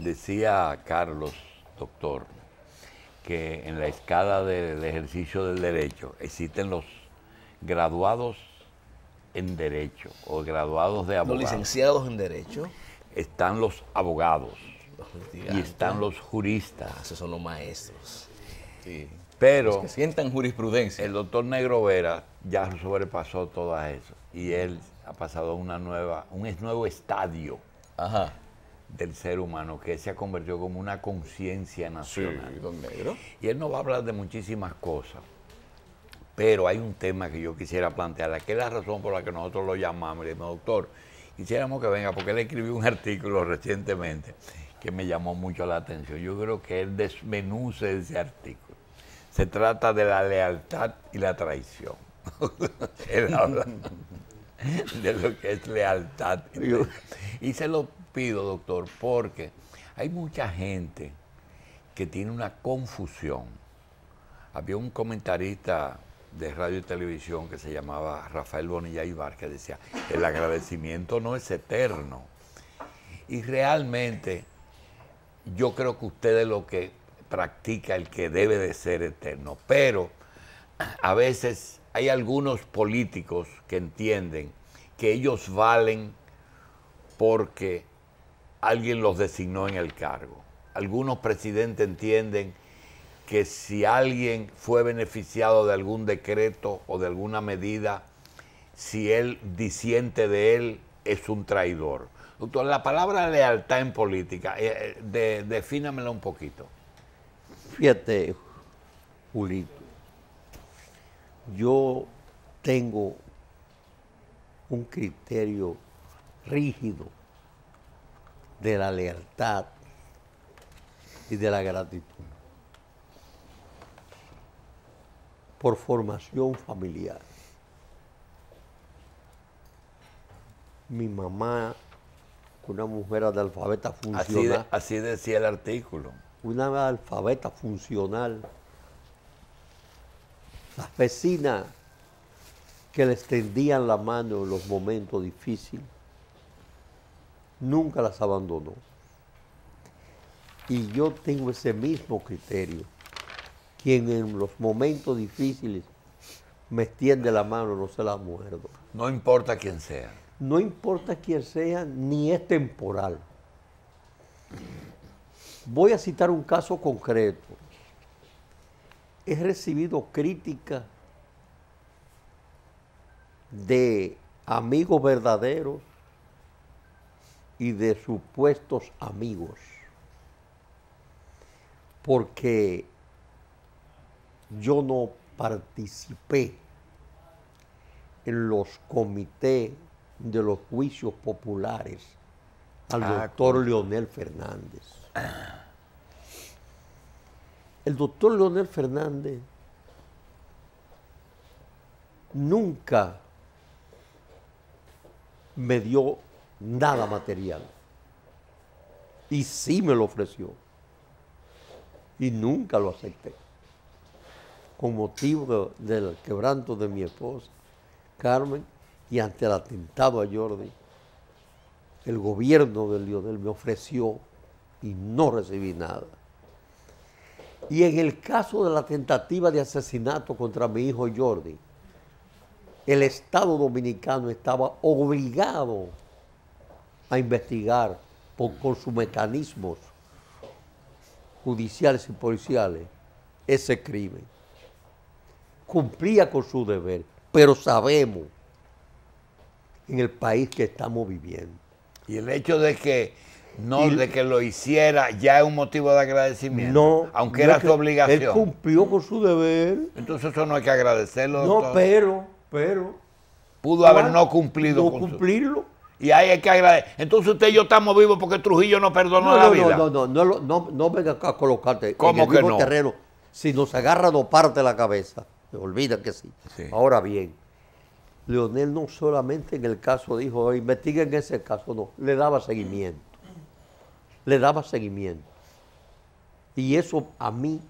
Decía Carlos, doctor, que en la escala del ejercicio del derecho existen los graduados en derecho o graduados de abogados. Los licenciados en derecho. Están los abogados y están los juristas. esos son los maestros. Pero sientan jurisprudencia. El doctor Negro Vera ya sobrepasó todo eso y él ha pasado una nueva, un nuevo estadio Ajá del ser humano que se ha convertido como una conciencia nacional. Negro. Y él nos va a hablar de muchísimas cosas, pero hay un tema que yo quisiera plantear, que es la razón por la que nosotros lo llamamos, le doctor, quisiéramos que venga, porque él escribió un artículo recientemente que me llamó mucho la atención. Yo creo que él desmenuce ese artículo. Se trata de la lealtad y la traición. él habla. de lo que es lealtad. Y se lo pido, doctor, porque hay mucha gente que tiene una confusión. Había un comentarista de radio y televisión que se llamaba Rafael Bonilla Ibar que decía, el agradecimiento no es eterno. Y realmente yo creo que usted es lo que practica el que debe de ser eterno, pero a veces hay algunos políticos que entienden que ellos valen porque alguien los designó en el cargo. Algunos presidentes entienden que si alguien fue beneficiado de algún decreto o de alguna medida, si él disiente de él, es un traidor. Doctor, la palabra lealtad en política, eh, eh, defínamela un poquito. Fíjate, Julito, yo tengo un criterio rígido de la lealtad y de la gratitud por formación familiar. Mi mamá, una mujer alfabeta funcional. Así, decía el artículo. Una alfabeta funcional las vecinas que les tendían la mano en los momentos difíciles, nunca las abandonó. Y yo tengo ese mismo criterio. Quien en los momentos difíciles me extiende la mano, no se la muerdo. No importa quién sea. No importa quién sea, ni es temporal. Voy a citar un caso concreto he recibido crítica de amigos verdaderos y de supuestos amigos. Porque yo no participé en los comités de los juicios populares al ah, doctor Leonel Fernández. Ah. El doctor Leonel Fernández nunca me dio nada material. Y sí me lo ofreció. Y nunca lo acepté. Con motivo del quebranto de mi esposa, Carmen, y ante el atentado a Jordi, el gobierno de Leonel me ofreció y no recibí nada. Y en el caso de la tentativa de asesinato contra mi hijo Jordi, el Estado dominicano estaba obligado a investigar con sus mecanismos judiciales y policiales ese crimen. Cumplía con su deber, pero sabemos en el país que estamos viviendo. Y el hecho de que no, de que lo hiciera ya es un motivo de agradecimiento. No, aunque era su obligación. Él cumplió con su deber. Entonces eso no hay que agradecerlo. No, pero, pero. Pudo haber no cumplido. No cumplirlo. Y ahí hay que agradecer. Entonces usted y yo estamos vivos porque Trujillo no perdonó la vida. No, no, no, no, no, venga a colocarte ¿Cómo el que mismo terreno. Si nos agarra, dos parte la cabeza. Se olvida que sí. sí. Ahora bien, Leonel no solamente en el caso dijo, investiguen ese caso, no, le daba seguimiento le daba seguimiento. Y eso a mí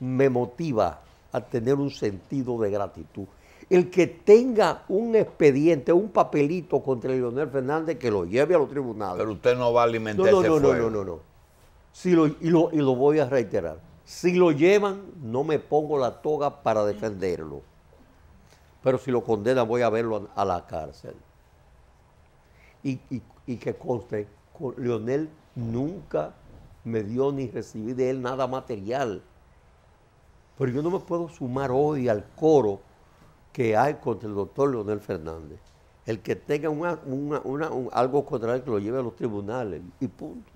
me motiva a tener un sentido de gratitud. El que tenga un expediente, un papelito contra Leonel Fernández, que lo lleve a los tribunales. Pero usted no va a alimentar no, no, no, no, no, no, no, si lo, y, lo, voy a reiterar. Si lo llevan, no me pongo la toga para defenderlo. Pero si lo condenan, voy a verlo a, la cárcel. Y, y que conste Leonel nunca me dio ni recibí de él nada material. Pero yo no me puedo sumar hoy al coro que hay contra el doctor Leonel Fernández. El que tenga algo contra él que lo lleve a los tribunales y punto.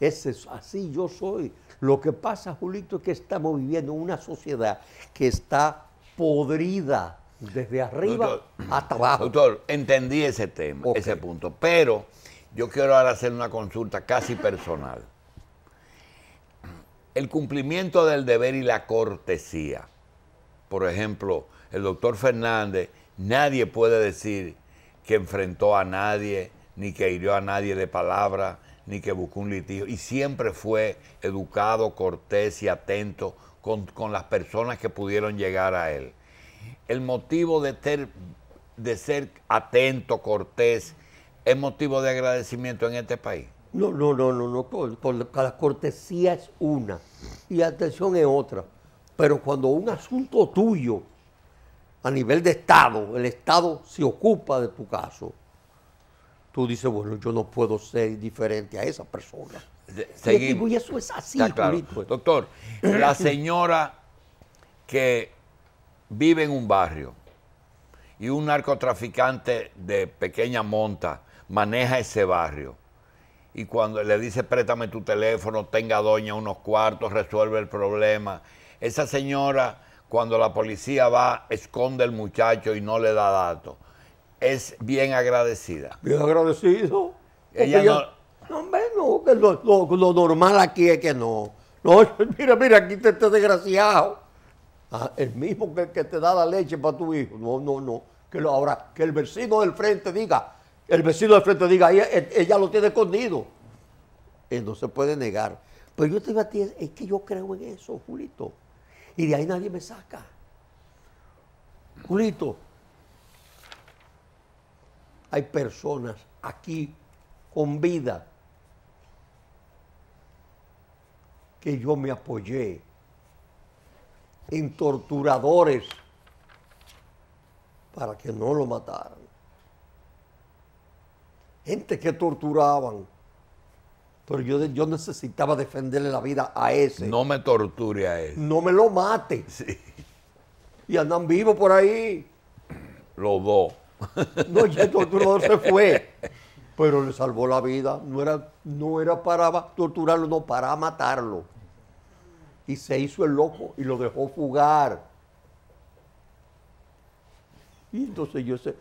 Ese, así yo soy. Lo que pasa, Julito, es que estamos viviendo una sociedad que está podrida desde arriba hasta abajo. Doctor, entendí ese tema, ese punto, pero yo quiero ahora hacer una consulta casi personal. El cumplimiento del deber y la cortesía. Por ejemplo, el doctor Fernández, nadie puede decir que enfrentó a nadie, ni que hirió a nadie de palabra, ni que buscó un litigio. Y siempre fue educado, cortés y atento con, las personas que pudieron llegar a él. El motivo de, de ser atento, cortés es motivo de agradecimiento en este país. No, no, no, no, no por, la cortesía es una y la atención es otra. Pero cuando un asunto tuyo a nivel de Estado, el Estado se ocupa de tu caso, tú dices, bueno, yo no puedo ser diferente a esa persona. Y, eso es así, pues". Doctor, la señora que vive en un barrio y un narcotraficante de pequeña monta maneja ese barrio. Y cuando le dice, préstame tu teléfono, tenga doña unos cuartos, resuelve el problema. Esa señora, cuando la policía va, esconde el muchacho y no le da datos. Es bien agradecida. Bien agradecido. Ella no... no, no lo, normal aquí es que no. no mira, mira, aquí te este desgraciado. Ah, el mismo que, te da la leche para tu hijo. No, no, no. Que lo, ahora, que el vecino del frente diga, el vecino de frente diga, ella, eh, eh, lo tiene escondido. Eh, no se puede negar. Pero yo te digo a ti, es que yo creo en eso, Julito. Y de ahí nadie me saca. Julito, hay personas aquí con vida que yo me apoyé en torturadores para que no lo mataran gente que torturaban. Pero yo, yo necesitaba defenderle la vida a ese. No me torture a él. No me lo mate. Sí. Y andan vivos por ahí. Los dos. No, ya el torturador se fue. Pero le salvó la vida. No era, no era para torturarlo, no, para matarlo. Y se hizo el loco y lo dejó fugar. Y entonces yo sé,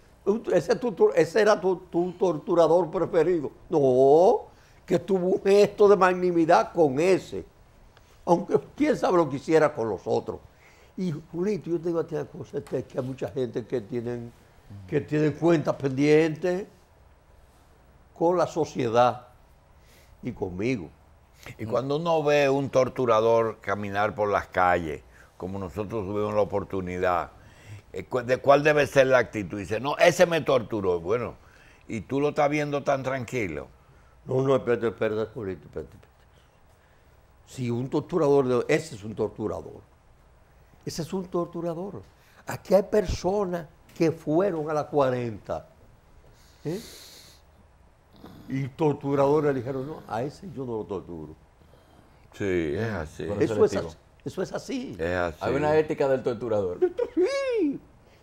ese, era tu, torturador preferido. No, que tuvo un gesto de magnanimidad con ese. Aunque quién sabe lo que hiciera con los otros. Y Julito, yo te digo a ti cosa, es este, que hay mucha gente que tienen, que tienen cuentas pendientes con la sociedad y conmigo. Y cuando uno ve un torturador caminar por las calles, como nosotros tuvimos la oportunidad, eh, de cuál debe ser la actitud. Dice, no, ese me torturó. Bueno, y tú lo estás viendo tan tranquilo. No, no, espérate, espérate, espérate, Si un torturador, ese es un torturador. Ese es un torturador. Aquí hay personas que fueron a las 40. ¿eh? Y torturadores le dijeron, no, a ese yo no lo torturo. Sí, es así. Eso es así. Eso es así. Hay una ética del torturador.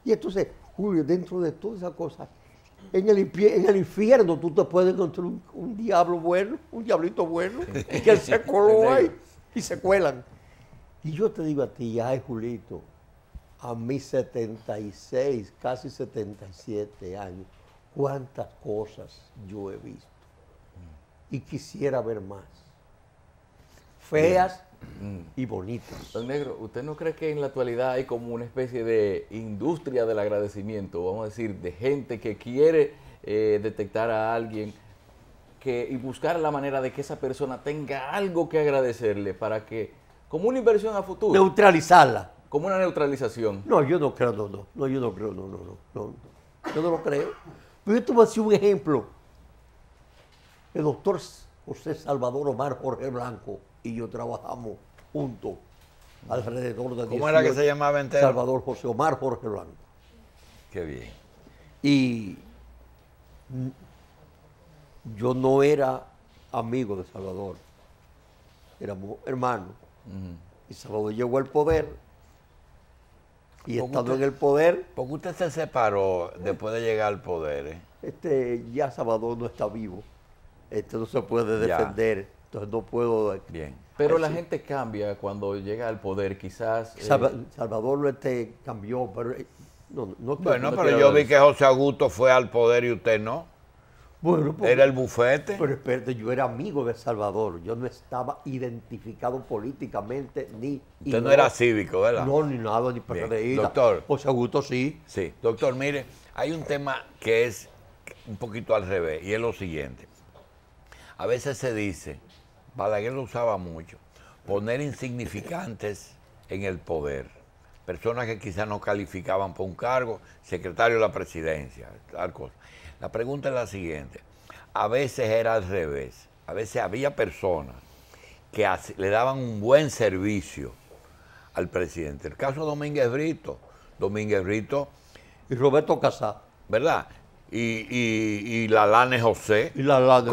Y entonces, Julio, dentro de todas esas cosas, en el, infierno tú te puedes encontrar un, diablo bueno, un diablito bueno, que se coló ahí y se cuelan. Y yo te digo a ti, ay Julito, a mis 76, casi 77 años, cuántas cosas yo he visto. Y quisiera ver más. Feas, Mm. y bonito. Don Negro, ¿usted no cree que en la actualidad hay como una especie de industria del agradecimiento? Vamos a decir, de gente que quiere eh, detectar a alguien que, y buscar la manera de que esa persona tenga algo que agradecerle para que, como una inversión a futuro. Neutralizarla. Como una neutralización. No, yo no creo, no, no. yo no creo, no, no, no. Yo no lo creo. Pero yo tomo así un ejemplo. El doctor José Salvador Omar Jorge Blanco y yo trabajamos juntos alrededor de ¿Cómo era que se llamaba Salvador José Omar Jorge Blanco. Qué bien. Y yo no era amigo de Salvador, éramos hermanos. Y Salvador llegó al poder. Y estando en el poder. Porque usted se separó después de llegar al poder. Eh? Este, ya Salvador no está vivo. Este no se puede defender. Entonces no puedo... Bien. Pero la gente cambia cuando llega al poder, quizás... Eh, Salvador no este cambió, pero... Eh, no, bueno, pero yo vi que José Augusto fue al poder y usted no. Bueno, pues, era el bufete. Pero espérate, yo era amigo de Salvador. Yo no estaba identificado políticamente ni. Usted no, era cívico, ¿verdad? No, ni nada, ni ir. Doctor. José Augusto sí. Sí. Doctor, mire, hay un tema que es un poquito al revés y es lo siguiente. A veces se dice Balaguer lo usaba mucho, poner insignificantes en el poder, personas que quizás no calificaban por un cargo, secretario de la presidencia, tal cosa. La pregunta es la siguiente, a veces era al revés, a veces había personas que le daban un buen servicio al presidente. El caso de Domínguez Brito, Domínguez Brito... Y Roberto Casá. ¿Verdad? Y, la Lane José. Y la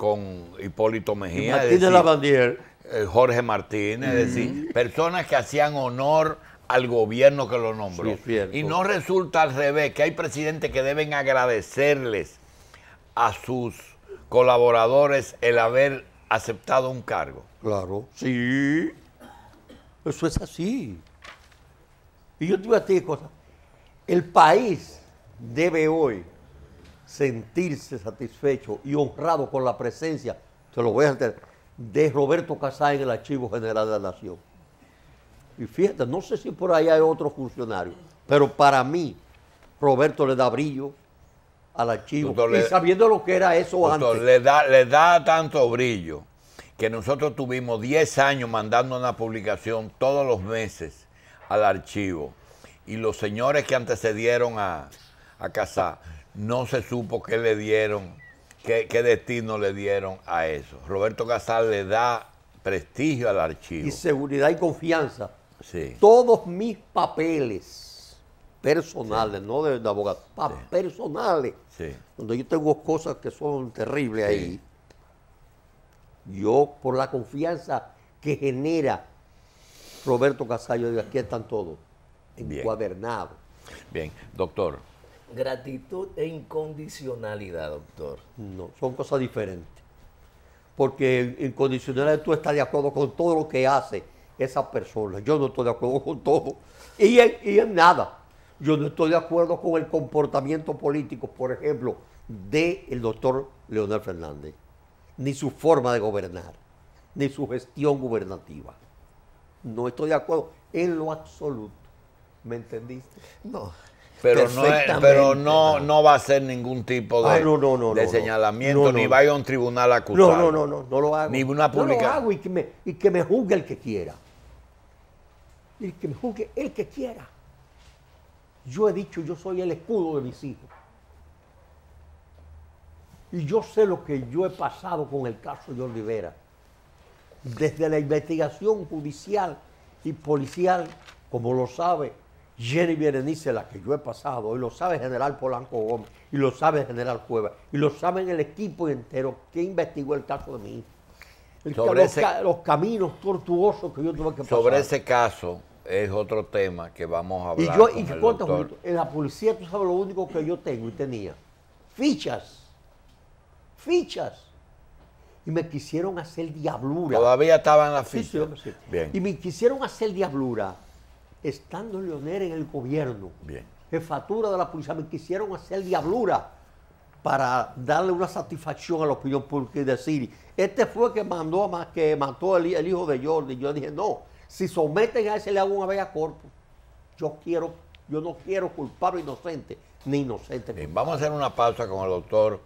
con, Hipólito Mejía. Eh, Jorge Martínez, es decir, personas que hacían honor al gobierno que lo nombró. y no resulta al revés, que hay presidentes que deben agradecerles a sus colaboradores el haber aceptado un cargo. Claro, sí. Eso es así. Y yo te voy a decir cosa El país debe hoy sentirse satisfecho y honrado con la presencia, se lo voy a hacer de Roberto Casá en el Archivo General de la Nación. Y fíjate, no sé si por ahí hay otro funcionario, pero para mí, Roberto le da brillo al archivo. y sabiendo lo que era eso antes. Le da, le da tanto brillo que nosotros tuvimos 10 años mandando una publicación todos los meses al archivo. Y los señores que antecedieron a, a casar, no se supo qué le dieron, qué, destino le dieron a eso. Roberto Casal le da prestigio al archivo. Y seguridad y confianza. Sí. Todos mis papeles personales, no de, abogado, sí. personales, donde yo tengo cosas que son terribles ahí, yo por la confianza que genera Roberto yo digo, aquí están todos, encuadernados. Bien, doctor, Gratitud e incondicionalidad, doctor. No, son cosas diferentes. Porque incondicionalidad tú estás de acuerdo con todo lo que hace esa persona. Yo no estoy de acuerdo con todo. Y en, nada. Yo no estoy de acuerdo con el comportamiento político, por ejemplo, del doctor Leonel Fernández. Ni su forma de gobernar, ni su gestión gubernativa. No estoy de acuerdo en lo absoluto. ¿Me entendiste? No. Pero, no, pero no, no va a ser ningún tipo ah, de, señalamiento, ni vaya a un tribunal acusado. No, no, no, no, lo hago. Ni una No lo hago que, me, y que me juzgue el que quiera. Y que me juzgue el que quiera. Yo he dicho, yo soy el escudo de mis hijos. Y yo sé lo que yo he pasado con el caso de Olivera. Desde la investigación judicial y policial, como lo sabe Jenny Berenice, la que yo he pasado, y lo sabe general Polanco Gómez, y lo sabe general Cueva, y lo saben el equipo entero que investigó el caso de mí. los, caminos tortuosos que yo tuve que pasar. Sobre ese caso es otro tema que vamos a hablar. Y yo, y el en la policía tú sabes lo único que yo tengo y tenía, fichas, fichas. Y me quisieron hacer diablura. Todavía estaban las fichas. Y me quisieron hacer diablura estando Leonel en el gobierno, Bien. jefatura de la policía, me quisieron hacer diablura para darle una satisfacción a la opinión pública y decir, este fue que mandó a, que mató el, hijo de Jordi. Yo dije, no, si someten a ese le hago una a corpus. Yo quiero, yo no quiero culpable inocente, ni inocente. vamos a hacer una pausa con el doctor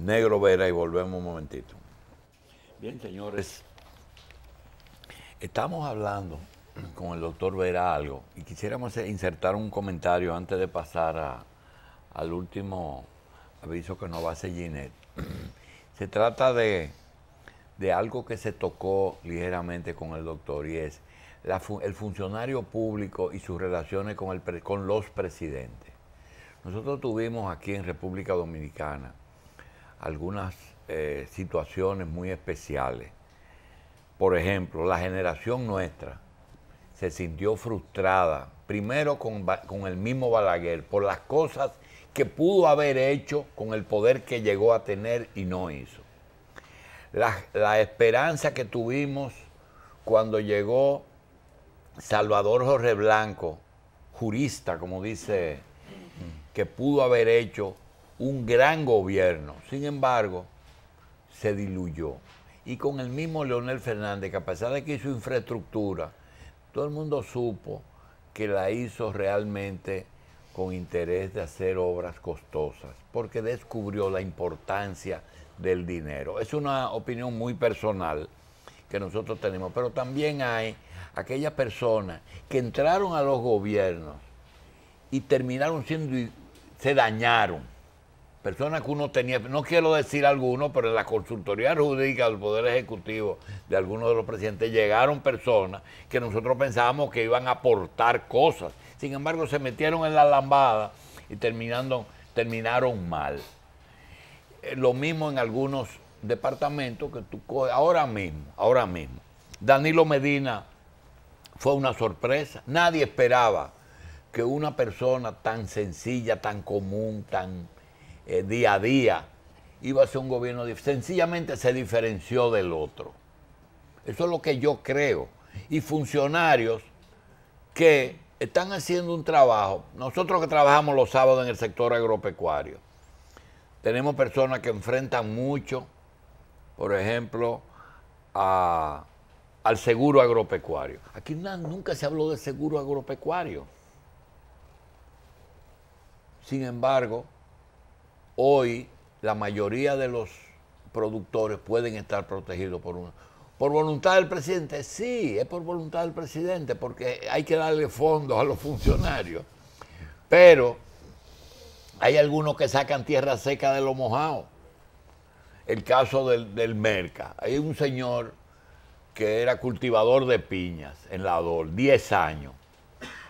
Negro Vera y volvemos un momentito. Bien, señores, estamos hablando con el doctor Vera algo y quisiéramos eh, insertar un comentario antes de pasar al último aviso que nos va a hacer Ginette. Se trata de, de, algo que se tocó ligeramente con el doctor y es el funcionario público y sus relaciones con, el, con los presidentes. Nosotros tuvimos aquí en República Dominicana algunas eh, situaciones muy especiales. Por ejemplo, la generación nuestra se sintió frustrada, primero con, el mismo Balaguer, por las cosas que pudo haber hecho con el poder que llegó a tener y no hizo. La, la, esperanza que tuvimos cuando llegó Salvador Jorge Blanco, jurista, como dice, que pudo haber hecho un gran gobierno. Sin embargo, se diluyó. Y con el mismo Leonel Fernández, que a pesar de que hizo infraestructura, todo el mundo supo que la hizo realmente con interés de hacer obras costosas, porque descubrió la importancia del dinero. Es una opinión muy personal que nosotros tenemos, pero también hay aquellas personas que entraron a los gobiernos y terminaron siendo, se dañaron personas que uno tenía, no quiero decir alguno, pero en la consultoría jurídica del Poder Ejecutivo de algunos de los presidentes llegaron personas que nosotros pensábamos que iban a aportar cosas. Sin embargo, se metieron en la lambada y terminando, terminaron mal. Eh, lo mismo en algunos departamentos que tú ahora mismo, ahora mismo. Danilo Medina fue una sorpresa. Nadie esperaba que una persona tan sencilla, tan común, tan eh, día a día, iba a ser un gobierno sencillamente se diferenció del otro. Eso es lo que yo creo. Y funcionarios que están haciendo un trabajo. Nosotros que trabajamos los sábados en el sector agropecuario, tenemos personas que enfrentan mucho, por ejemplo, al seguro agropecuario. Aquí nunca se habló de seguro agropecuario. Sin embargo, hoy la mayoría de los productores pueden estar protegidos por ¿Por voluntad del presidente? Sí, es por voluntad del presidente, porque hay que darle fondos a los funcionarios. Pero hay algunos que sacan tierra seca de lo mojado. El caso del, Merca. Hay un señor que era cultivador de piñas en la DOL, 10 años.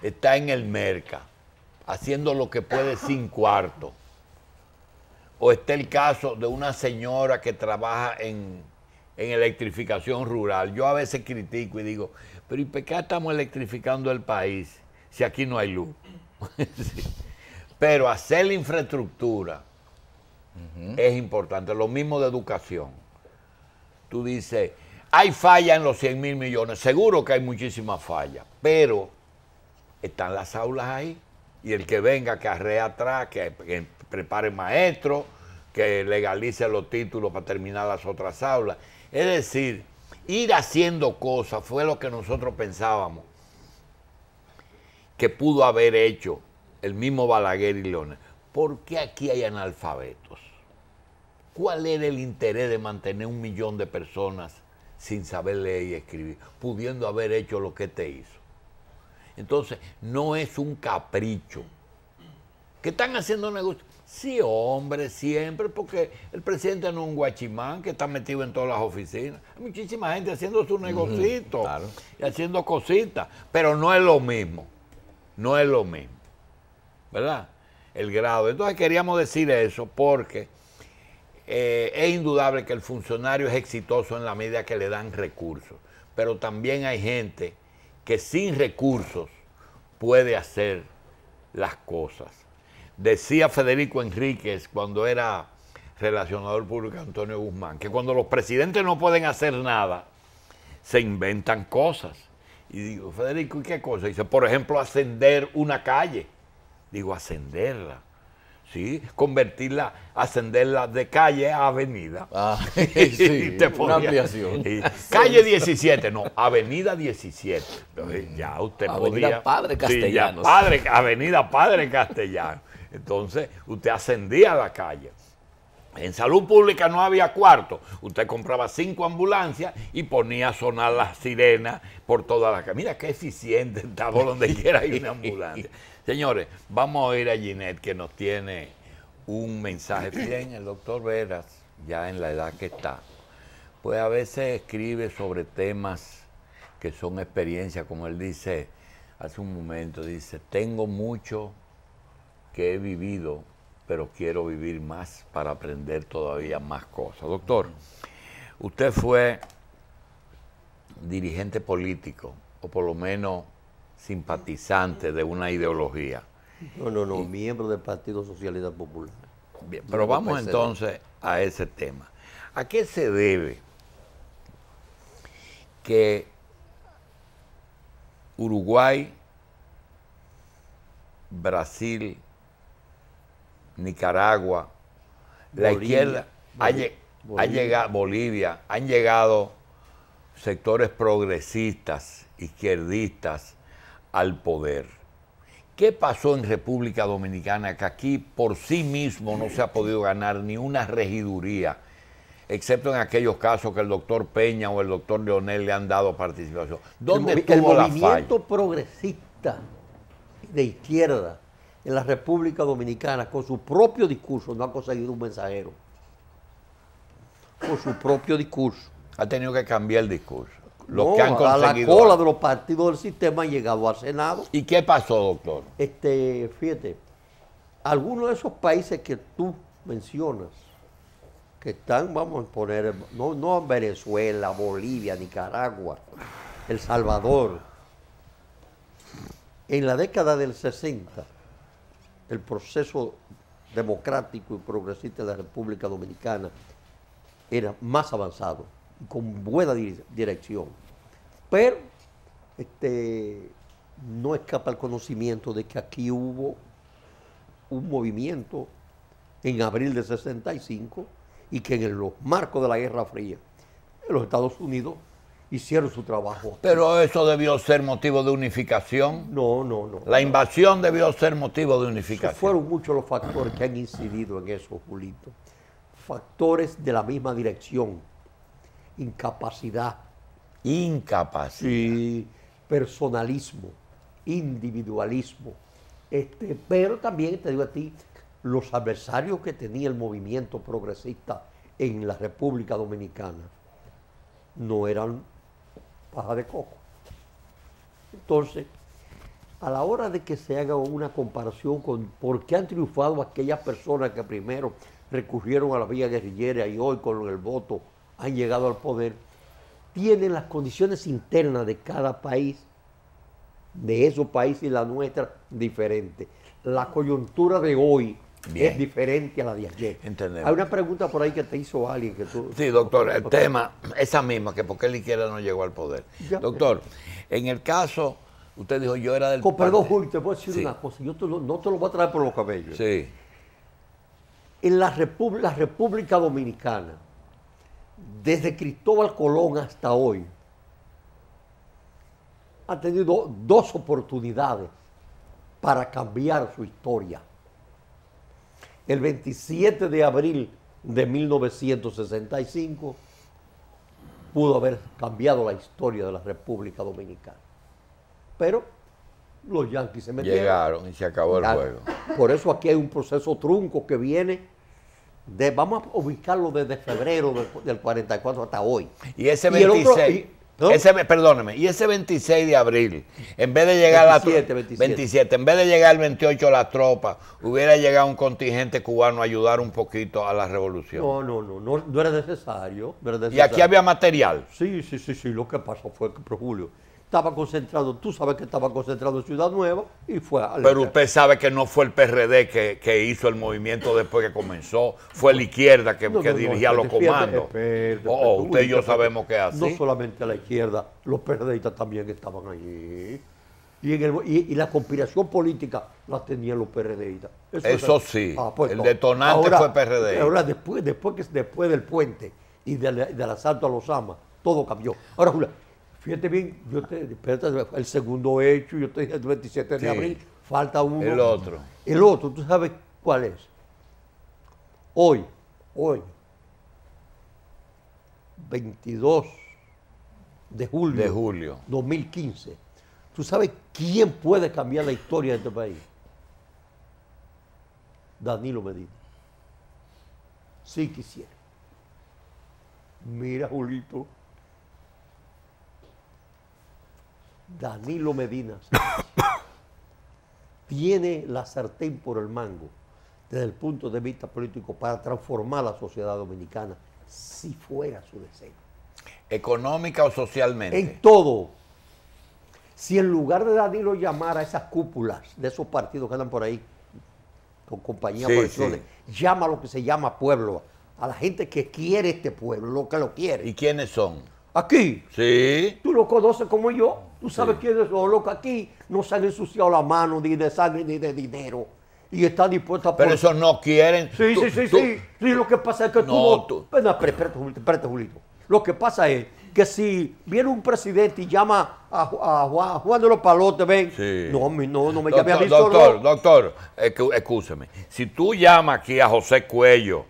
Está en el Merca, haciendo lo que puede sin cuarto o está el caso de una señora que trabaja en, electrificación rural. Yo a veces critico y digo, pero ¿y por qué estamos electrificando el país si aquí no hay luz? Pero hacer la infraestructura es importante, lo mismo de educación. Tú dices, hay falla en los 100 mil millones, seguro que hay muchísimas fallas, pero están las aulas ahí y el que venga, que arrea atrás, que, prepare maestros, que legalice los títulos para terminar las otras aulas. Es decir, ir haciendo cosas fue lo que nosotros pensábamos que pudo haber hecho el mismo Balaguer y Leones. ¿Por qué aquí hay analfabetos? ¿Cuál era el interés de mantener un millón de personas sin saber leer y escribir, pudiendo haber hecho lo que te hizo? Entonces, no es un capricho. ¿Qué están haciendo negocios? Sí, hombre, siempre, porque el presidente no es un guachimán que está metido en todas las oficinas. Hay muchísima gente haciendo su negocito y haciendo cositas, pero no es lo mismo. No es lo mismo. ¿Verdad? El grado. Entonces queríamos decir eso porque eh, es indudable que el funcionario es exitoso en la medida que le dan recursos, pero también hay gente que sin recursos puede hacer las cosas. Decía Federico Enríquez cuando era relacionador público Antonio Guzmán, que cuando los presidentes no pueden hacer nada, se inventan cosas. Y digo, Federico, ¿y qué cosa? Dice, por ejemplo, ascender una calle. Digo, ascenderla. ¿sí? Convertirla, ascenderla de calle a avenida. Ah, una ampliación. calle 17, no, avenida 17. ya usted avenida Padre Castellano. padre, avenida Padre Castellano. Entonces, usted ascendía a la calle. En salud pública no había cuarto. Usted compraba cinco ambulancias y ponía a sonar las sirenas por toda la calle. Mira qué eficiente estaba donde quiera hay una ambulancia. Señores, vamos a oír a Ginette que nos tiene un mensaje. Bien, el doctor Veras, ya en la edad que está, pues a veces escribe sobre temas que son experiencias, como él dice hace un momento, dice, tengo mucho que he vivido, pero quiero vivir más para aprender todavía más cosas. Doctor, usted fue dirigente político, o por lo menos simpatizante de una ideología. No, no, no, miembro del Partido Socialista Popular. Bien, pero vamos entonces a ese tema. ¿A qué se debe que Uruguay, Brasil, Nicaragua, la izquierda Bolivia, ha, llegado, Bolivia, han llegado sectores progresistas, izquierdistas al poder. ¿Qué pasó en República Dominicana que aquí por sí mismo no se ha podido ganar ni una regiduría, excepto en aquellos casos que el doctor Peña o el doctor Leonel le han dado participación? ¿Dónde el, el movimiento progresista de izquierda en la República Dominicana con su propio discurso no ha conseguido un mensajero. Con su propio discurso. Ha tenido que cambiar el discurso. que A la cola de los partidos del sistema han llegado al Senado. ¿Y qué pasó, doctor? Este, fíjate, algunos de esos países que tú mencionas, que están, vamos a poner, no, no Venezuela, Bolivia, Nicaragua, El Salvador, en la década del 60, el proceso democrático y progresista de la República Dominicana era más avanzado, con buena dirección. Pero este, no escapa el conocimiento de que aquí hubo un movimiento en abril de 65 y que en los marcos de la Guerra Fría, los Estados Unidos hicieron su trabajo. Pero eso debió ser motivo de unificación. No, no, no. La invasión debió ser motivo de unificación. fueron muchos los factores que han incidido en eso, Julito. Factores de la misma dirección. Incapacidad. Incapacidad. Sí. Personalismo, individualismo. Este, pero también te digo a ti, los adversarios que tenía el movimiento progresista en la República Dominicana no eran baja de coco. Entonces, a la hora de que se haga una comparación con por qué han triunfado aquellas personas que primero recurrieron a la vía guerrillera y hoy con el voto han llegado al poder, tienen las condiciones internas de cada país, de esos países y la nuestra, diferente. La coyuntura de hoy es diferente a la de ayer. Hay una pregunta por ahí que te hizo alguien que tú... Sí, doctor, el tema, esa misma, que por qué la izquierda no llegó al poder. Doctor, en el caso, usted dijo yo era del... perdón, Julio, te puedo decir una cosa, yo no te lo voy a traer por los cabellos. Sí. En la, la República Dominicana, desde Cristóbal Colón hasta hoy, ha tenido dos oportunidades para cambiar su historia el 27 de abril de 1965 pudo haber cambiado la historia de la República Dominicana. Pero los yanquis se metieron. Llegaron y se acabó el juego. Por eso aquí hay un proceso trunco que viene de, vamos a ubicarlo desde febrero del, 44 hasta hoy. Y ese 26, perdóneme, y ese 26 de abril, en vez de llegar 27, 27. en vez de llegar el 28 la tropa, hubiera llegado un contingente cubano a ayudar un poquito a la revolución. No, no, no, no, era, necesario, Y aquí había material. Sí, sí, sí, sí, lo que pasó fue que, Julio, estaba concentrado, tú sabes que estaba concentrado en Ciudad Nueva y fue a Pero usted sabe que no fue el PRD que, que hizo el movimiento después que comenzó, fue la izquierda que, dirigía los comandos. Oh, oh, usted y yo sabemos que así. No solamente la izquierda, los PRDistas también estaban allí. Y, y, la conspiración política la tenían los PRDistas. Eso, sí, ah, pues, el detonante fue PRD. Ahora, después, después, después del puente y del, asalto a los AMA, todo cambió. Ahora, Fíjate bien, yo te, el segundo hecho, yo te dije el 27 de abril, falta uno. El otro. El otro, ¿tú sabes cuál es? Hoy, hoy, 22 de julio, de julio 2015, ¿tú sabes quién puede cambiar la historia de este país? Danilo Medina. si quisiera. Mira, Julito, Danilo Medina tiene la sartén por el mango desde el punto de vista político para transformar la sociedad dominicana si fuera su deseo. Económica o socialmente. En todo. Si en lugar de Danilo llamar a esas cúpulas de esos partidos que andan por ahí con compañías llama a lo que se llama pueblo, a la gente que quiere este pueblo, lo que lo quiere. ¿Y quiénes son? Aquí. Sí. Tú lo conoces como yo. Tú sabes quién es lo loco aquí, no se han ensuciado la mano ni de sangre ni de dinero. Y está dispuesta a... Pero eso no quieren. Sí, sí, sí, sí. Sí, lo que pasa es que no, tú... espera, espérate, espérate, Julito. Lo que pasa es que si viene un presidente y llama a, Juan de los Palotes, ven. No, no, no me a había visto. Doctor, doctor, escúcheme. Si tú llamas aquí a José Cuello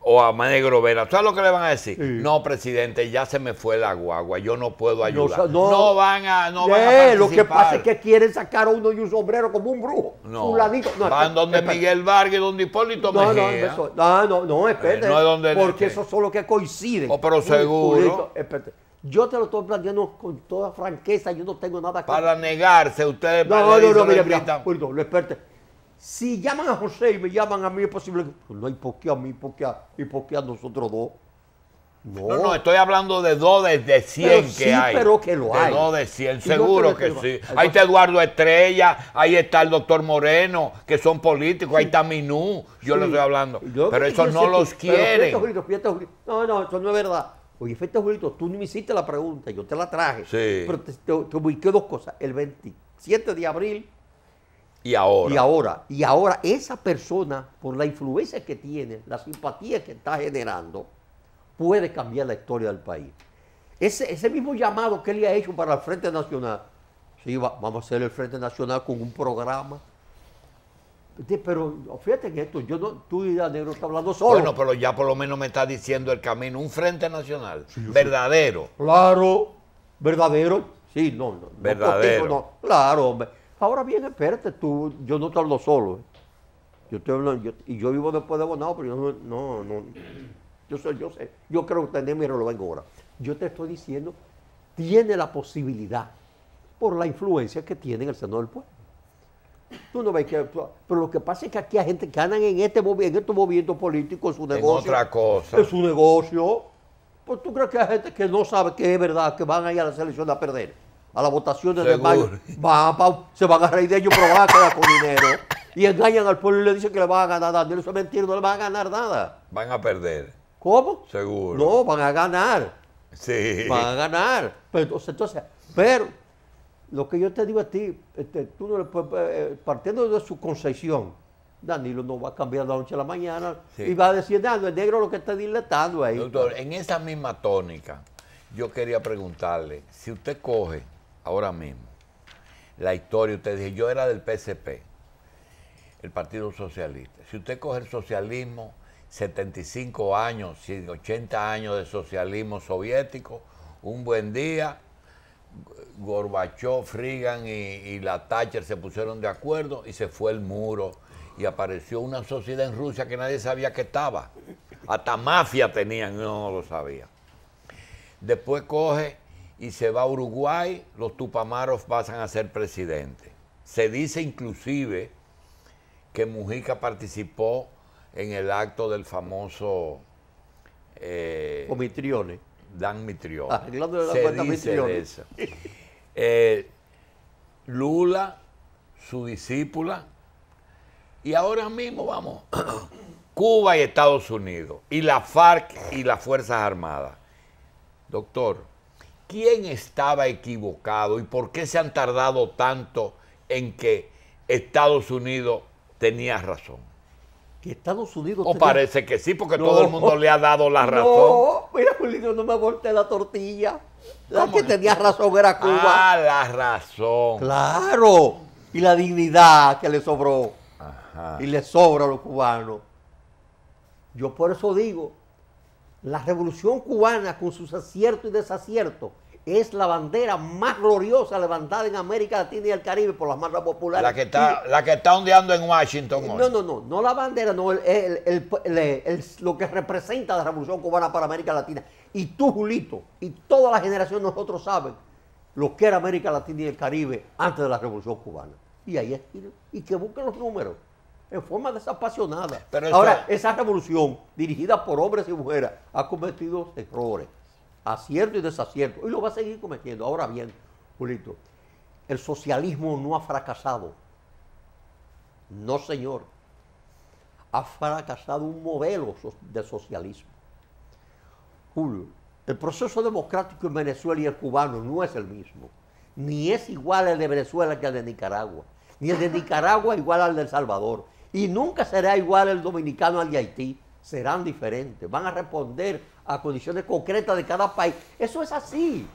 o a Manegro Vera, ¿sabes lo que le van a decir? No, presidente, ya se me fue la guagua, yo no puedo ayudar. No, van a, no van a eh, Lo que pasa es que quieren sacar a uno y un sombrero como un brujo. No. Un ladito. van donde Miguel Vargas, donde Hipólito no, Mejía. No, no, no, no, eh, espérate. no es donde porque eso son los que coinciden. Oh, pero seguro. Espérate. Yo te lo estoy planteando con toda franqueza, yo no tengo nada que... Para negarse, ustedes... No, no, no, mira, lo Si llaman a José y me llaman a mí, es posible que... Pues no, hay por qué a mí? porque a, ¿Y por a nosotros dos? No. no, estoy hablando de dos de, cien que hay. lo de dos de 100, seguro que, sí. ahí está Eduardo Estrella, ahí está el doctor Moreno, que son políticos, ahí está Minú, yo les le estoy hablando. pero eso no los quiere. quieren. no, no, eso no es verdad. Oye, Fede este Julito, tú no me hiciste la pregunta, yo te la traje. Sí. Pero te, te, ubiqué dos cosas. El 27 de abril. Y ahora. Y ahora. Y ahora esa persona, por la influencia que tiene, la simpatía que está generando, puede cambiar la historia del país. Ese, ese mismo llamado que él le ha hecho para el Frente Nacional. Sí, vamos a hacer el Frente Nacional con un programa pero fíjate que esto, yo tú y Negro está hablando solo. Bueno, pero ya por lo menos me está diciendo el camino, un frente nacional, verdadero. Claro, verdadero, sí, no, no. Verdadero. Claro, hombre. Ahora bien, espérate, tú, yo no te hablo solo. ¿eh? Yo estoy hablando, y yo vivo después de abonado, pero yo no, no, yo soy, yo sé, yo creo que tener mi lo vengo hora. Yo te estoy diciendo, tiene la posibilidad, por la influencia que tiene en el Senado del pueblo. Tú no ves que. Pero lo que pasa es que aquí hay gente que andan en, este, en estos movimientos políticos, su negocio. otra cosa. Es su negocio. Pues tú crees que hay gente que no sabe que es verdad, que van a ir a la selección a perder. A las votaciones de mayo. se van a reír de ellos, pero van a con dinero. Y engañan al pueblo y le dicen que le van a ganar Daniel. Eso es mentira, no le van a ganar nada. Van a perder. ¿Cómo? Seguro. No, van a ganar. Sí. Van a ganar. Pero entonces, entonces pero lo que yo te digo a ti, este, tú no eh, partiendo de su concepción, Danilo no va a cambiar de la noche a la mañana y va a decir, no, el negro lo que está dilatando ahí. Doctor, en esa misma tónica, yo quería preguntarle, si usted coge ahora mismo la historia, usted dice, yo era del PSP, el Partido Socialista. Si usted coge el socialismo, 75 años, 80 años de socialismo soviético, un buen día, Gorbachev, Frigan y, la Thatcher se pusieron de acuerdo y se fue el muro y apareció una sociedad en Rusia que nadie sabía que estaba. Hasta mafia tenían, no lo sabía. Después coge y se va a Uruguay, los Tupamaros pasan a ser presidente. Se dice inclusive que Mujica participó en el acto del famoso... Eh, dan mitrión. Ah, eh, Lula, su discípula, y ahora mismo vamos, Cuba y Estados Unidos, y la FARC y las Fuerzas Armadas. Doctor, ¿quién estaba equivocado y por qué se han tardado tanto en que Estados Unidos tenía razón? que Estados Unidos... O parece que sí, porque todo el mundo le ha dado la razón. No, mira, Julio, no me volteé la tortilla. La que tenía razón era Cuba. Ah, la razón. Claro. Y la dignidad que le sobró. Ajá. Y le sobra a los cubanos. Yo por eso digo, la revolución cubana con sus aciertos y desaciertos es la bandera más gloriosa levantada en América Latina y el Caribe por las marcas populares. La que está, la que está ondeando en Washington No, no, no, no la bandera, no, es lo que representa la Revolución Cubana para América Latina. Y tú, Julito, y toda la generación de nosotros saben lo que era América Latina y el Caribe antes de la Revolución Cubana. Y ahí es, y, que busquen los números en forma desapasionada. Ahora, esa revolución dirigida por hombres y mujeres ha cometido errores acierto y desacierto, y lo va a seguir cometiendo. Ahora bien, Julito, el socialismo no ha fracasado. No, señor. Ha fracasado un modelo de socialismo. Julio, el proceso democrático en Venezuela y el cubano no es el mismo. Ni es igual el de Venezuela que el de Nicaragua. Ni el de Nicaragua igual al de El Salvador. Y nunca será igual el dominicano al de Haití, serán diferentes, van a responder a condiciones concretas de cada país. Eso es así.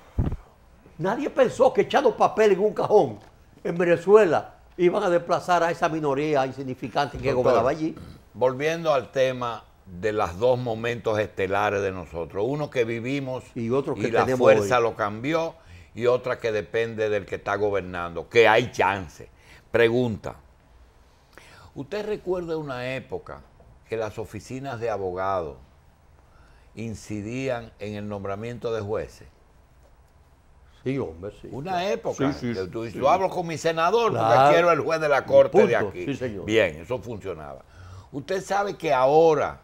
Nadie pensó que echando papel en un cajón en Venezuela iban a desplazar a esa minoría insignificante que gobernaba allí. Volviendo al tema de los dos momentos estelares de nosotros, uno que vivimos y, otro que la fuerza lo cambió y otra que depende del que está gobernando, que hay chance. Pregunta, ¿usted recuerda una época que las oficinas de abogados incidían en el nombramiento de jueces. Sí, hombre, sí. Una época. yo hablo con mi senador porque quiero el juez de la corte de aquí. Bien, eso funcionaba. Usted sabe que ahora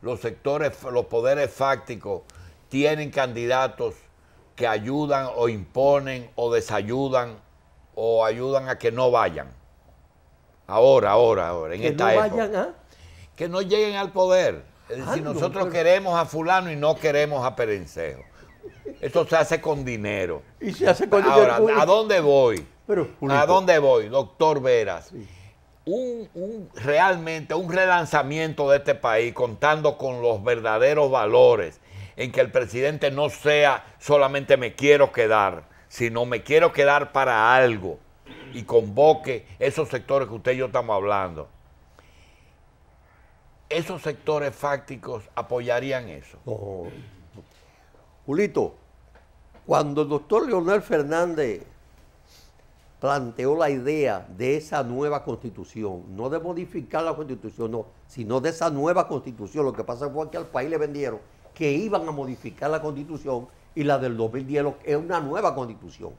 los sectores, los poderes fácticos tienen candidatos que ayudan o imponen o desayudan o ayudan a que no vayan. Ahora, ahora, ahora, en que no Vayan, ¿eh? que no lleguen al poder. Es decir, nosotros queremos a fulano y no queremos a Perencejo. eso se hace con dinero. Y se hace con Ahora, ¿a dónde voy? ¿A dónde voy, doctor Veras? realmente un relanzamiento de este país contando con los verdaderos valores en que el presidente no sea solamente me quiero quedar, sino me quiero quedar para algo y convoque esos sectores que usted y yo estamos hablando esos sectores fácticos apoyarían eso. Oh. Julito, cuando el doctor Leonel Fernández planteó la idea de esa nueva constitución, no de modificar la constitución, no, sino de esa nueva constitución, lo que pasa fue que al país le vendieron que iban a modificar la constitución y la del 2010 es una nueva constitución.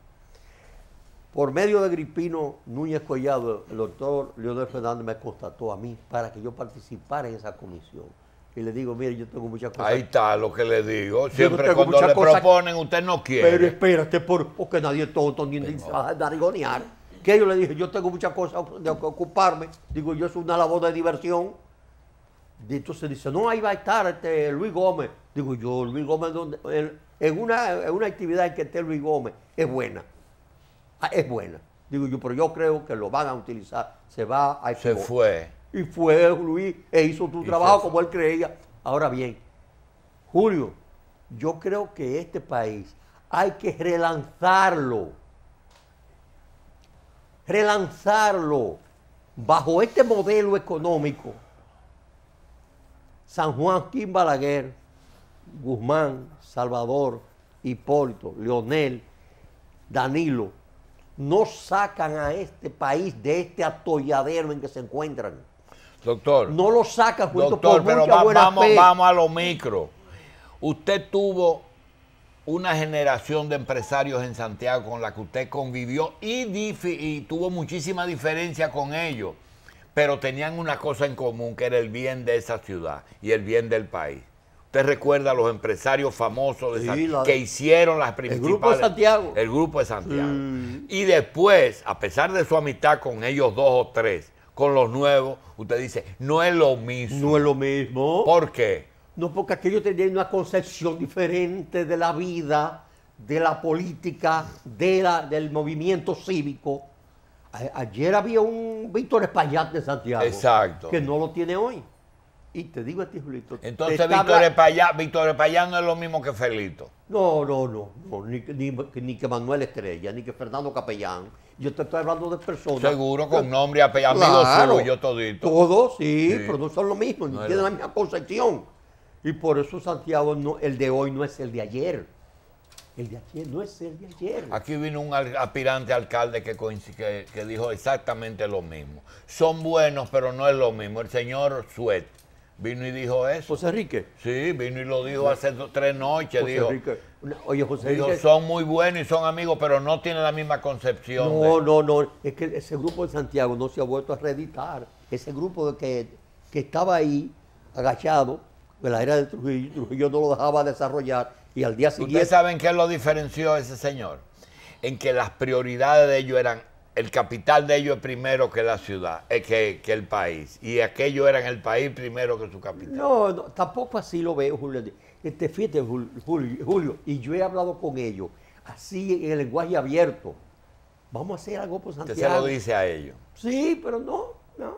Por medio de Gripino Núñez Collado, el doctor Leonel Fernández me constató a mí para que yo participara en esa comisión. Y le digo, mire, yo tengo muchas cosas. Ahí está lo que le digo. Siempre cuando le proponen, usted no quiere. Pero espérate, por, porque nadie es tonto ni a darigonear. Que yo le dije, yo tengo muchas cosas de ocuparme. Digo, yo es una labor de diversión. Y entonces dice, no, ahí va a estar este Luis Gómez. Digo yo, Luis Gómez, dónde? en, una, en una actividad que esté Luis Gómez, es buena. Ah, es buena. Digo yo, pero yo creo que lo van a utilizar, se va a... Se fue. Y fue Luis e hizo tu trabajo como él creía. Ahora bien, Julio, yo creo que este país hay que relanzarlo. Relanzarlo bajo este modelo económico. San Juan Kim Balaguer, Guzmán, Salvador, Hipólito, Leonel, Danilo, no sacan a este país de este atolladero en que se encuentran. Doctor. No lo sacan pues, doctor, pero vamos, a lo micro. Usted tuvo una generación de empresarios en Santiago con la que usted convivió y tuvo muchísima diferencia con ellos, pero tenían una cosa en común que era el bien de esa ciudad y el bien del país. Usted recuerda a los empresarios famosos que hicieron las principales. El Grupo de Santiago. El Grupo de Santiago. Mm. Y después, a pesar de su amistad con ellos dos o tres, con los nuevos, usted dice, no es lo mismo. No es lo mismo. ¿Por qué? No, porque aquellos tenían una concepción diferente de la vida, de la política, de la, del movimiento cívico. ayer había un Víctor Espaillat de Santiago. Exacto. Que no lo tiene hoy. Y te digo a ti, Julito. Entonces, Víctor, habla... no es lo mismo que Felito. No, no, no. ni, que Manuel Estrella, ni que Fernando Capellán. Yo te estoy hablando de personas. Seguro, con nombre, apellido, claro, suyo, todito. Todos, sí, pero no son lo mismo, no tienen la misma concepción. Y por eso, Santiago, el de hoy no es el de ayer. El de ayer no es el de ayer. Aquí vino un aspirante alcalde que, que dijo exactamente lo mismo. Son buenos, pero no es lo mismo. El señor Suet. Vino y dijo eso. José Enrique. Sí, vino y lo dijo hace tres noches. José dijo, Oye, José son muy buenos y son amigos, pero no tienen la misma concepción. No, no, no. Es que ese grupo de Santiago no se ha vuelto a reeditar. Ese grupo que, que estaba ahí, agachado, de la era de Trujillo, Trujillo no lo dejaba desarrollar. Y al día siguiente. ¿Ustedes saben qué lo diferenció ese señor? En que las prioridades de ellos eran el capital de ellos es primero que la ciudad, es eh, que, el país. Y aquello era en el país primero que su capital. No, tampoco así lo veo, Julio. Este, fíjate, Julio, y yo he hablado con ellos, así en el lenguaje abierto. Vamos a hacer algo por Santiago. Que se lo dice a ellos. Sí, pero no, no.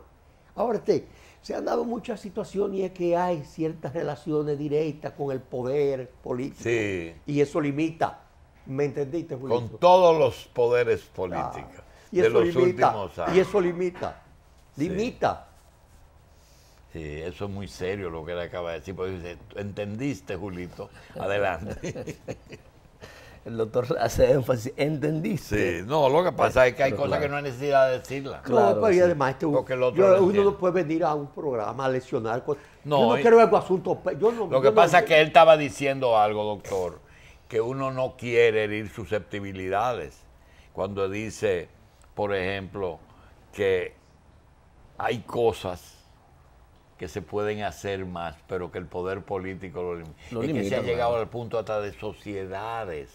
Ahora, este, se han dado muchas situaciones y es que hay ciertas relaciones directas con el poder político. Sí. Y eso limita. ¿Me entendiste, Julio? Con todos los poderes políticos y eso limita. Y eso limita. Limita. Sí. eso es muy serio lo que él acaba de decir. Porque dice, ¿entendiste, Julito? Adelante. El doctor hace énfasis, ¿entendiste? Sí, no, lo que pasa es que hay cosas que no hay necesidad de decirlas. Claro, este no, y además uno no puede venir a un programa a lesionar. No, yo no quiero algo asunto. lo que pasa es que él estaba diciendo algo, doctor, que uno no quiere herir susceptibilidades. Cuando dice, por ejemplo, que hay cosas que se pueden hacer más, pero que el poder político lo, limita. Y que se ha llegado al punto hasta de sociedades.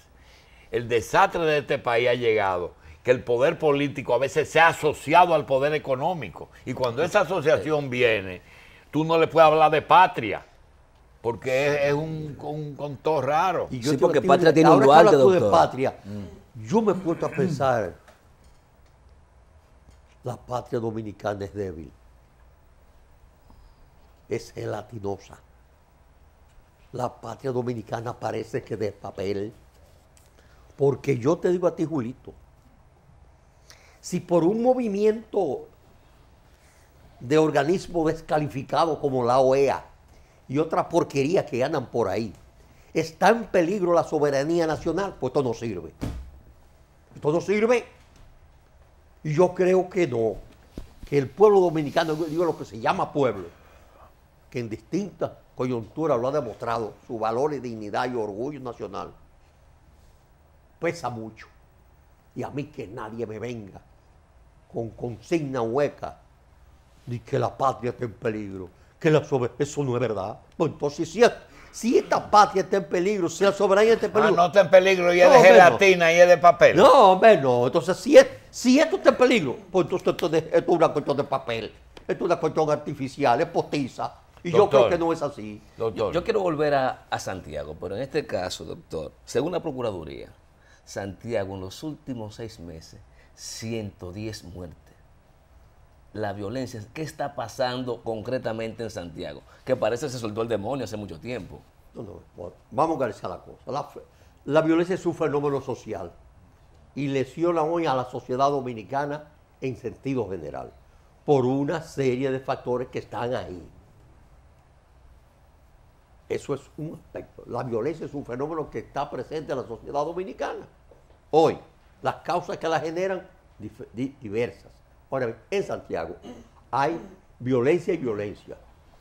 El desastre de este país ha llegado que el poder político a veces se ha asociado al poder económico. Y cuando esa asociación viene, tú no le puedes hablar de patria. Porque es, un, con raro. Y yo sí, porque patria tiene un lugar de doctor. patria, mm. yo me he puesto a pensar la patria dominicana es débil, es gelatinosa. La patria dominicana parece que de papel. Porque yo te digo a ti, Julito, si por un movimiento de organismo descalificado como la OEA y otra porquería que ganan por ahí, está en peligro la soberanía nacional, pues esto no sirve. Esto no sirve. Y Yo creo que no, que el pueblo dominicano, digo lo que se llama pueblo, que en distintas coyunturas lo ha demostrado, su valor y dignidad y orgullo nacional, pesa mucho. Y a mí que nadie me venga con consigna hueca de que la patria esté en peligro, que la Eso no es verdad. Pues entonces, es cierto. Si esta patria está en peligro, si la soberanía está en ah, peligro. Ah, no está en peligro y es de gelatina y es de papel. No, hombre, no. Entonces, si, esto está en peligro, pues entonces esto, es una cuestión de papel. Esto es una cuestión artificial, es postiza. Y yo creo que no es así. Yo, quiero volver a Santiago, pero en este caso, doctor, según la Procuraduría, Santiago en los últimos seis meses, 110 muertes la violencia. ¿Qué está pasando concretamente en Santiago? Que parece que se soltó el demonio hace mucho tiempo. No, no, vamos a organizar la cosa. La, la violencia es un fenómeno social y lesiona hoy a la sociedad dominicana en sentido general por una serie de factores que están ahí. Eso es un aspecto. La violencia es un fenómeno que está presente en la sociedad dominicana. Hoy, las causas que la generan diversas. Ahora en Santiago hay violencia y violencia.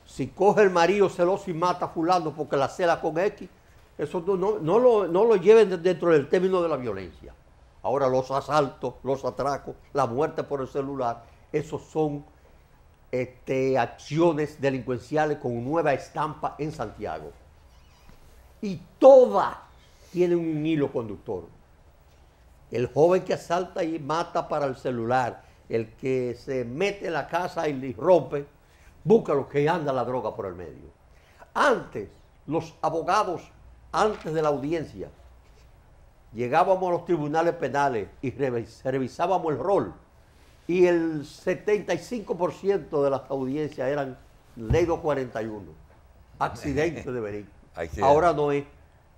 Si coge el marido celoso y mata a fulano porque la cela con X, eso no, lo, lleven dentro del término de la violencia. Ahora los asaltos, los atracos, la muerte por el celular, esos son este, acciones delincuenciales con nueva estampa en Santiago. Y todas tienen un hilo conductor. El joven que asalta y mata para el celular, el que se mete en la casa y le rompe, busca los que anda la droga por el medio. Antes, los abogados, antes de la audiencia, llegábamos a los tribunales penales y revisábamos el rol. Y el 75% de las audiencias eran ley 241, accidente de Ahora no es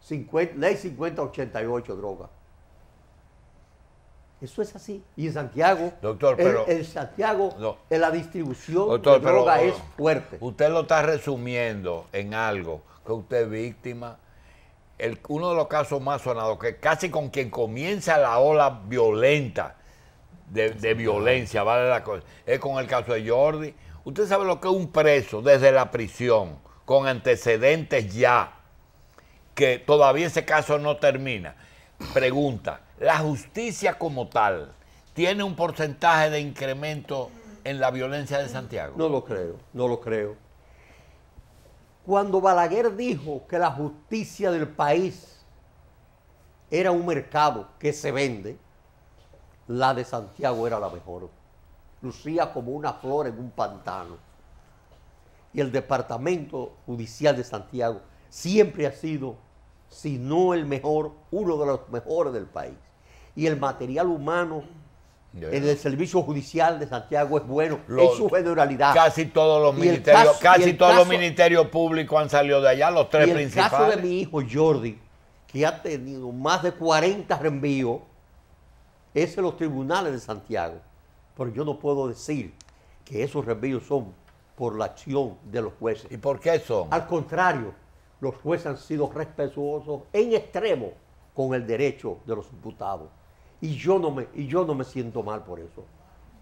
50, ley 5088 droga. Eso es así. Y en Santiago, doctor, en, Santiago la distribución de droga es fuerte. Usted lo está resumiendo en algo que usted es víctima. El, uno de los casos más sonados, que casi con quien comienza la ola violenta de, de violencia, vale la cosa, es con el caso de Jordi. Usted sabe lo que es un preso desde la prisión, con antecedentes ya, que todavía ese caso no termina. Pregunta la justicia como tal tiene un porcentaje de incremento en la violencia de Santiago? No lo creo, no lo creo. Cuando Balaguer dijo que la justicia del país era un mercado que se vende, la de Santiago era la mejor. Lucía como una flor en un pantano. Y el Departamento Judicial de Santiago siempre ha sido, si no el mejor, uno de los mejores del país y el material humano en el servicio judicial de Santiago es bueno es su generalidad. Casi todos los ministerios, casi todos los ministerios públicos han salido de allá, los tres principales. El caso de mi hijo Jordi, que ha tenido más de 40 reenvíos, es en los tribunales de Santiago. Pero yo no puedo decir que esos reenvíos son por la acción de los jueces. ¿Y por qué son? Al contrario, los jueces han sido respetuosos en extremo con el derecho de los imputados. Y yo no me, y yo no me siento mal por eso.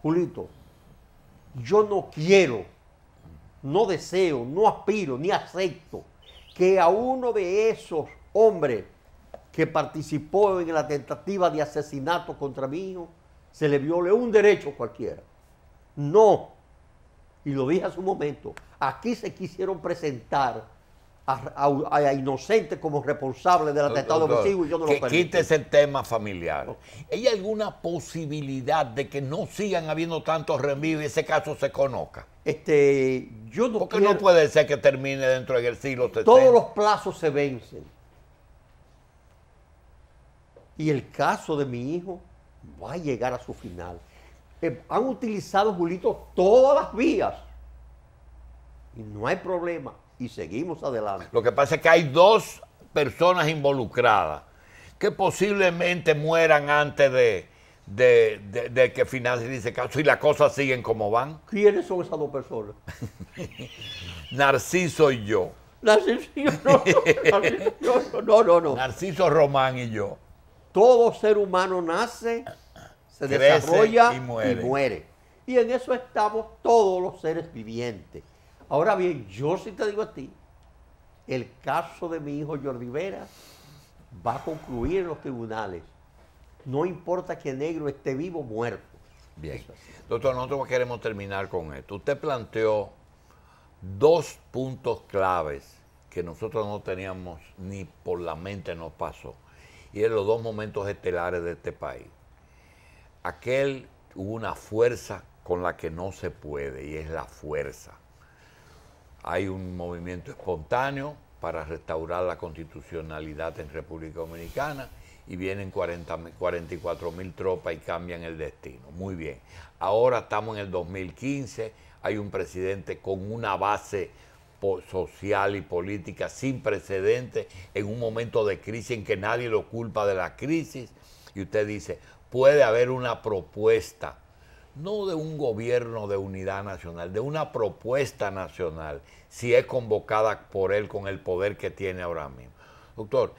Julito, yo no quiero, no deseo, no aspiro, ni acepto que a uno de esos hombres que participó en la tentativa de asesinato contra mí se le viole un derecho cualquiera. No, y lo dije hace un momento, aquí se quisieron presentar a, inocentes como responsable del atentado yo no lo Quítese el tema familiar. ¿Hay alguna posibilidad de que no sigan habiendo tantos remisos y ese caso se conozca? Este, yo no Porque no puede ser que termine dentro del siglo XXI. Todos los plazos se vencen. Y el caso de mi hijo va a llegar a su final. Eh, han utilizado, Julito, todas las vías. Y no hay problema y seguimos adelante. Lo que pasa es que hay dos personas involucradas que posiblemente mueran antes de, de, que finalice ese caso y las cosas siguen como van. ¿Quiénes son esas dos personas? Narciso y yo. Narciso, no, no, Narciso Román y yo. Todo ser humano nace, se desarrolla y muere. Y en eso estamos todos los seres vivientes. Ahora bien, yo sí te digo a ti, el caso de mi hijo Jordi Vera va a concluir en los tribunales. No importa que negro esté vivo o muerto. Bien. Doctor, nosotros queremos terminar con esto. Usted planteó dos puntos claves que nosotros no teníamos ni por la mente nos pasó. Y en los dos momentos estelares de este país. Aquel hubo una fuerza con la que no se puede y es la fuerza. Hay un movimiento espontáneo para restaurar la constitucionalidad en República Dominicana y vienen 40, 44 mil tropas y cambian el destino. Muy bien. Ahora estamos en el 2015, hay un presidente con una base social y política sin precedentes en un momento de crisis en que nadie lo culpa de la crisis. Y usted dice, puede haber una propuesta no de un gobierno de unidad nacional, de una propuesta nacional, si es convocada por él con el poder que tiene ahora mismo. Doctor,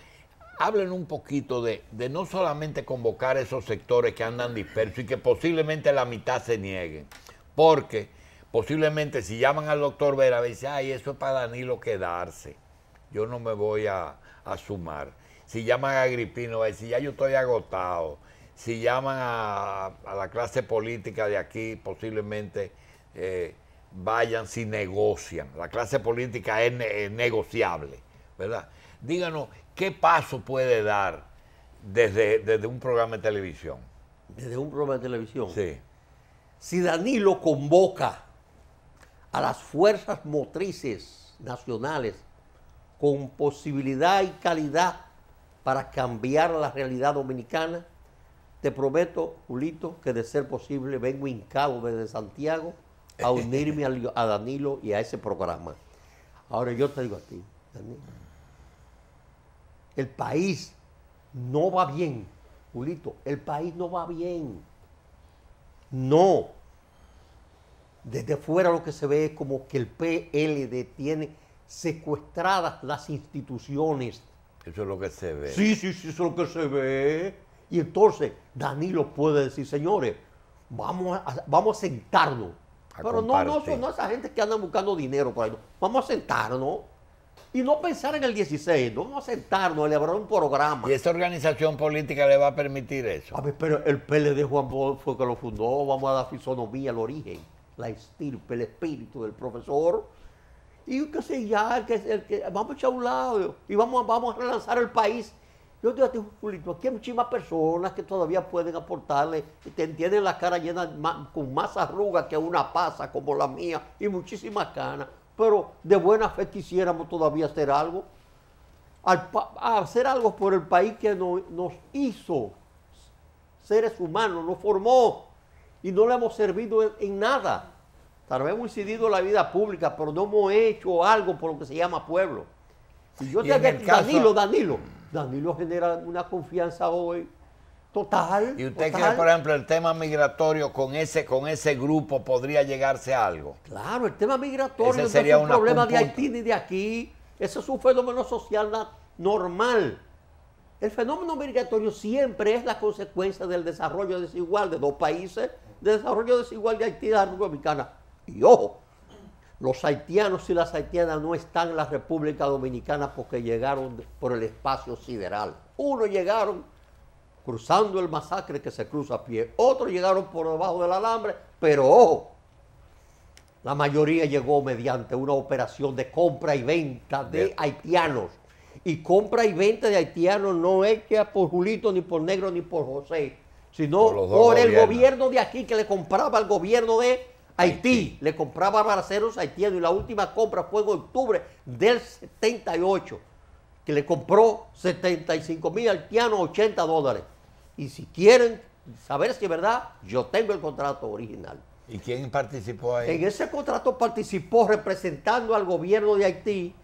hablen un poquito de, no solamente convocar esos sectores que andan dispersos y que posiblemente la mitad se nieguen, porque posiblemente si llaman al doctor Vera, dicen, ay, eso es para Danilo quedarse, yo no me voy a, sumar. Si llaman a Agripino, va a decir, ya yo estoy agotado si llaman a, la clase política de aquí, posiblemente eh, vayan si negocian. La clase política es, negociable, ¿verdad? Díganos, ¿qué paso puede dar desde, desde un programa de televisión? Desde un programa de televisión. Sí. Si Danilo convoca a las fuerzas motrices nacionales con posibilidad y calidad para cambiar la realidad dominicana, te prometo, Julito, que de ser posible vengo hincado desde Santiago a unirme a Danilo y a ese programa. Ahora yo te digo a ti, Danilo, el país no va bien, Julito, el país no va bien. No. Desde fuera lo que se ve es como que el PLD tiene secuestradas las instituciones. Eso es lo que se ve. Sí, sí, sí, eso es lo que se ve. Y entonces Danilo puede decir, señores, vamos a, vamos a sentarnos. Pero no, no, no esa gente que anda buscando dinero Vamos a sentarnos y no pensar en el 16, vamos a sentarnos a elaborar un programa. ¿Y esa organización política le va a permitir eso? A ver, pero el PLD Juan el fue que lo fundó, vamos a dar fisonomía al origen, la estirpe, el espíritu del profesor. Y qué sé ya, que, que, vamos a echar un lado y vamos, vamos a relanzar el país yo te digo, Julito, aquí hay muchísimas personas que todavía pueden aportarle, te tienen la cara llena con más arrugas que una pasa como la mía y muchísimas canas, pero de buena fe quisiéramos todavía hacer algo, hacer algo por el país que nos hizo seres humanos, nos formó y no le hemos servido en, nada. Tal vez hemos incidido en la vida pública, pero no hemos hecho algo por lo que se llama pueblo. Danilo, Danilo Danilo genera una confianza hoy total. ¿Y usted cree, por ejemplo, el tema migratorio con ese, con ese grupo podría llegarse a algo? Claro, el tema migratorio no es un problema de Haití ni de aquí. Ese es un fenómeno social normal. El fenómeno migratorio siempre es la consecuencia del desarrollo desigual de dos países, de desarrollo desigual de Haití y de la República Dominicana. Y ojo, los haitianos y las haitianas no están en la República Dominicana porque llegaron por el espacio sideral. Uno llegaron cruzando el masacre que se cruza a pie, otros llegaron por debajo del alambre, pero ojo, la mayoría llegó mediante una operación de compra y venta de haitianos. Y compra y venta de haitianos no es que por Julito, ni por Negro, ni por José, sino por el gobierno de aquí que le compraba al gobierno de Haití. Le compraba baraceros haitianos y la última compra fue en octubre del 78, que le compró 75 mil haitianos 80 dólares. Y si quieren saber si es verdad, yo tengo el contrato original. ¿Y quién participó ahí? En ese contrato participó representando al gobierno de Haití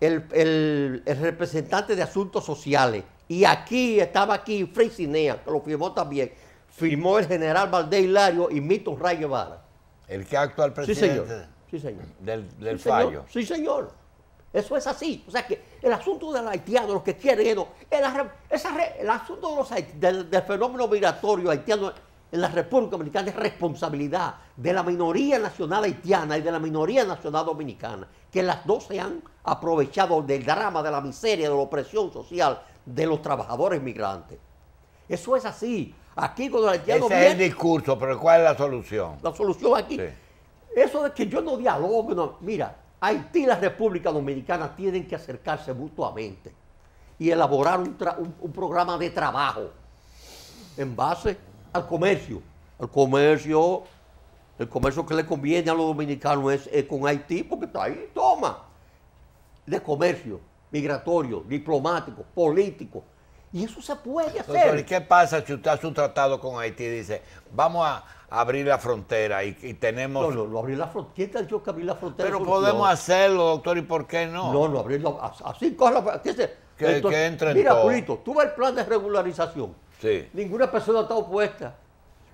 el, representante de asuntos sociales. Y aquí estaba aquí Frei que lo firmó también. Firmó el general Valdés Hilario y Mito Ray Guevara. El que actúa al presidente. Del, fallo. Sí, señor. Eso es así. O sea que el asunto del haitiano, lo que quieren el, asunto del, del, fenómeno migratorio haitiano en la República Dominicana es responsabilidad de la minoría nacional haitiana y de la minoría nacional dominicana, que las dos se han aprovechado del drama, de la miseria, de la opresión social de los trabajadores migrantes. Eso es así. Aquí cuando el Ese es el discurso, pero ¿cuál es la solución? La solución aquí. Eso de que yo no dialogo, mira, Haití y la República Dominicana tienen que acercarse mutuamente y elaborar un, programa de trabajo en base al comercio. comercio, el comercio que le conviene a los dominicanos es con Haití, porque está ahí, toma, de comercio, migratorio, diplomático, político, y eso se puede hacer. Doctor, ¿y qué pasa si usted hace un tratado con Haití y dice, vamos a abrir la frontera y, tenemos... No, la frontera. ¿Quién te dicho que abrir la frontera? Pero podemos hacerlo, doctor, ¿y por qué no? No, no, frontera. Así coge la que, Mira, tú ves el plan de regularización. Sí. Ninguna persona está opuesta.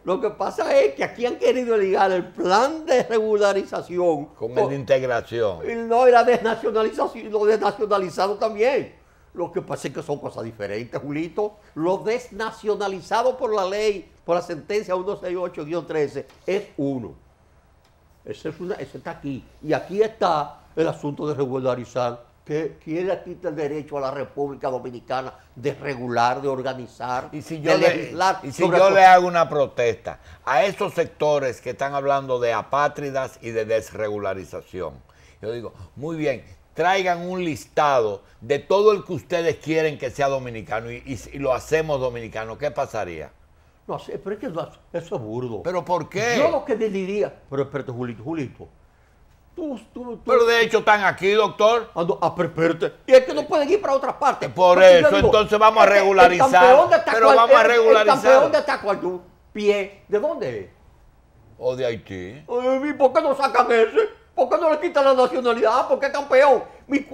Lo que pasa es que aquí han querido ligar el plan de regularización con, el integración. Y no, era la desnacionalización, lo desnacionalizado también. Lo que pasa es que son cosas diferentes, Julito. Lo desnacionalizado por la ley, por la sentencia 168-13, es uno. Ese, es una, está aquí. Y aquí está el asunto de regularizar. que ¿Quién le el derecho a la República Dominicana de regular, de organizar, y si yo de y si yo le hago una protesta a esos sectores que están hablando de apátridas y de desregularización. Yo digo, muy bien, traigan un listado de todo el que ustedes quieren que sea dominicano y, lo hacemos dominicano, ¿qué pasaría? No sé, pero es que eso, es burdo. ¿Pero por qué? Yo lo que diría, pero espérate, Julito, Julito. pero de hecho están aquí, doctor. Ah, ah, pero, espérate. y es que no pueden ir para otra parte. Por eso, entonces vamos a regularizar. pero vamos a regularizar. de pie, ¿de dónde O de Haití. por qué no sacan ese? ¿Por qué no le quita la nacionalidad? ¿Por ah, porque campeón.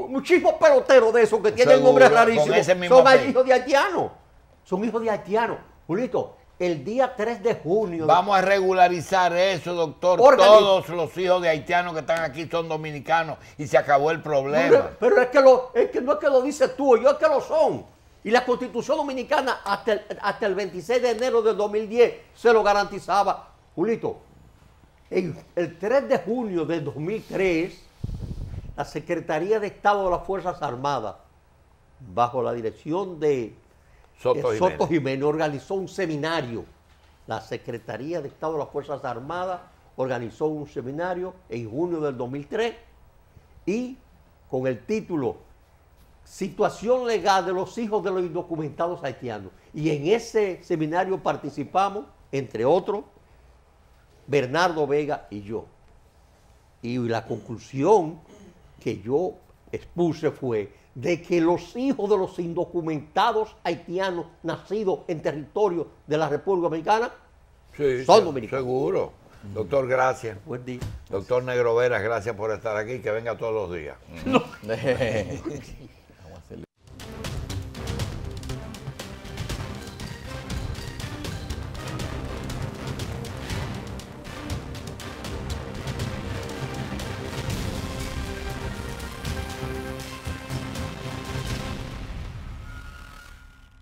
muchísimos peloteros de esos que tienen nombres rarísimos son hijos de haitiano, Son hijos de haitiano. Julito, el día 3 de junio. Vamos a regularizar eso, doctor. Todos los hijos de haitianos que están aquí son dominicanos y se acabó el problema. Pero, es, que no es que lo dices tú, yo es que lo son. Y la constitución dominicana hasta el, hasta el 26 de enero de 2010 se lo garantizaba. Julito, el 3 de junio de 2003, la Secretaría de Estado de las Fuerzas Armadas, bajo la dirección de Soto, Soto Jiménez, organizó un seminario. La Secretaría de Estado de las Fuerzas Armadas organizó un seminario en junio del 2003 y con el título Situación legal de los hijos de los indocumentados haitianos. Y en ese seminario participamos, entre otros, Bernardo Vega y yo. Y la conclusión que yo expuse fue de que los hijos de los indocumentados haitianos nacidos en territorio de la República Dominicana son dominicanos. Seguro. Mm. Doctor, gracias. Buen día. Doctor Negro Veras, gracias por estar aquí, que venga todos los días. Mm.